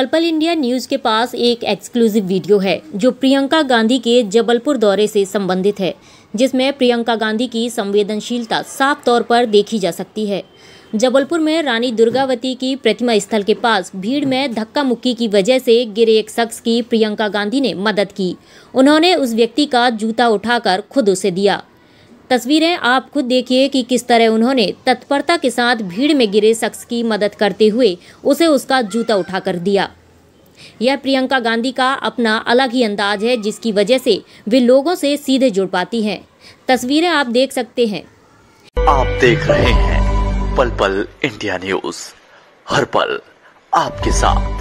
पलपल India news के पास एक exclusive video है जो प्रियंका गांधी के जबलपुर दौरे से संबंधित है जिसमें प्रियंका गांधी की संवेदनशीलता साफ तौर पर देखी जा सकती है जबलपुर में रानी दुर्गावती की प्रतिमा स्थल के पास भीड़ में धक्का मुक्की की वजह से गिरे एक शख्स की प्रियंका गांधी ने मदद की उन्होंने उस व्यक्ति का जूता उठाकर खुद उसे दिया तस्वीरें आप खुद देखिए कि किस तरह उन्होंने तत्परता के साथ भीड़ में गिरे शख्स की मदद करते हुए उसे उसका जूता कर दिया यह प्रियंका गांधी का अपना अलग ही अंदाज है जिसकी वजह से वे लोगों से सीधे जुड़ पाती हैं तस्वीरें आप देख सकते हैं आप देख रहे हैं पल पल इंडिया न्यूज हर पल आपके साथ